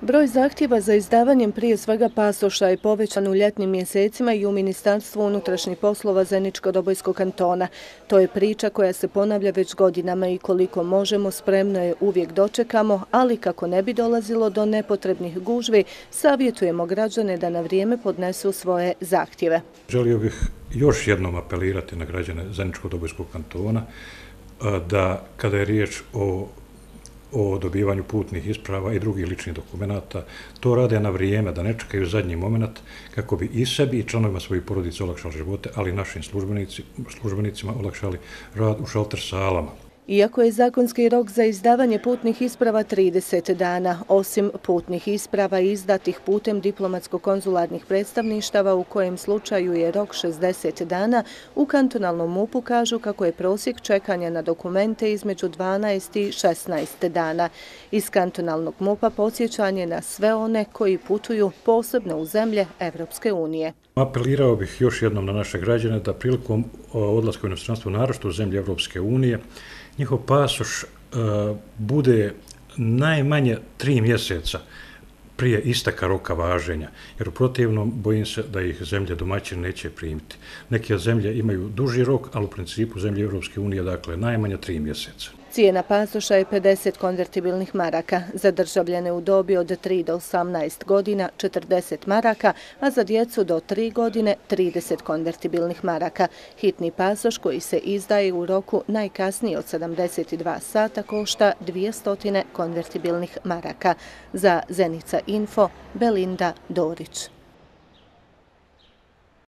Broj zahtjeva za izdavanjem prije svega pasoša je povećan u ljetnim mjesecima i u Ministarstvu unutrašnjih poslova Zeničko-Dobojskog kantona. To je priča koja se ponavlja već godinama i koliko možemo, spremno je uvijek dočekamo, ali kako ne bi dolazilo do nepotrebnih gužvi, savjetujemo građane da na vrijeme podnesu svoje zahtjeve. Želio bih još jednom apelirati na građane Zeničko-Dobojskog kantona da kada je riječ o o dobivanju putnih isprava i drugih ličnih dokumentata, to rade na vrijeme da ne čekaju zadnji moment kako bi i sebi i članovima svojih porodica olakšali živote, ali i našim službenicima olakšali rad u šalter salama. Iako je zakonski rok za izdavanje putnih isprava 30 dana, osim putnih isprava izdatih putem diplomatsko-konzularnih predstavništava, u kojem slučaju je rok 60 dana, u kantonalnom MUP-u kažu kako je prosjek čekanja na dokumente između 12 i 16 dana. Iz kantonalnog MUP-a podsjećanje na sve one koji putuju posebno u zemlje Evropske unije. Apelirao bih još jednom na naše građane da prilikom odlaska u inostranstvo, naravno u zemlji Evropske unije, njihov pasoš e, bude najmanje tri mjeseca prije istaka roka važenja, jer u protivnom bojim se da ih zemlje domaćin neće primiti. Neke zemlje imaju duži rok, ali u principu zemlje Evropske unije, dakle, najmanje tri mjeseca na pasoša je 50 konvertibilnih maraka, za državljene u dobi od 3 do 18 godina 40 maraka, a za djecu do 3 godine 30 konvertibilnih maraka. Hitni pasoš koji se izdaje u roku najkasnije od 72 sata košta 200 konvertibilnih maraka. Za Zenica Info, Belinda Dorić.